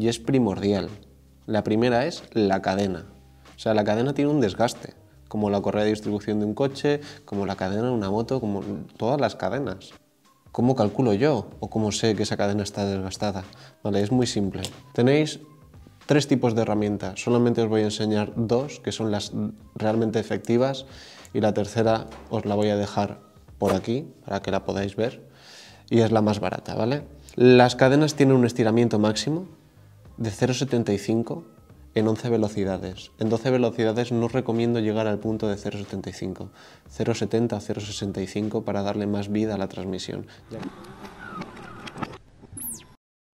y es primordial. La primera es la cadena. O sea, la cadena tiene un desgaste, como la correa de distribución de un coche, como la cadena de una moto, como todas las cadenas. ¿Cómo calculo yo o cómo sé que esa cadena está desgastada? Vale, es muy simple. Tenéis tres tipos de herramientas. Solamente os voy a enseñar dos, que son las realmente efectivas, y la tercera os la voy a dejar por aquí para que la podáis ver, y es la más barata, ¿vale? Las cadenas tienen un estiramiento máximo, de 0,75 en 11 velocidades. En 12 velocidades no recomiendo llegar al punto de 0,75. 0,70 0,65 para darle más vida a la transmisión.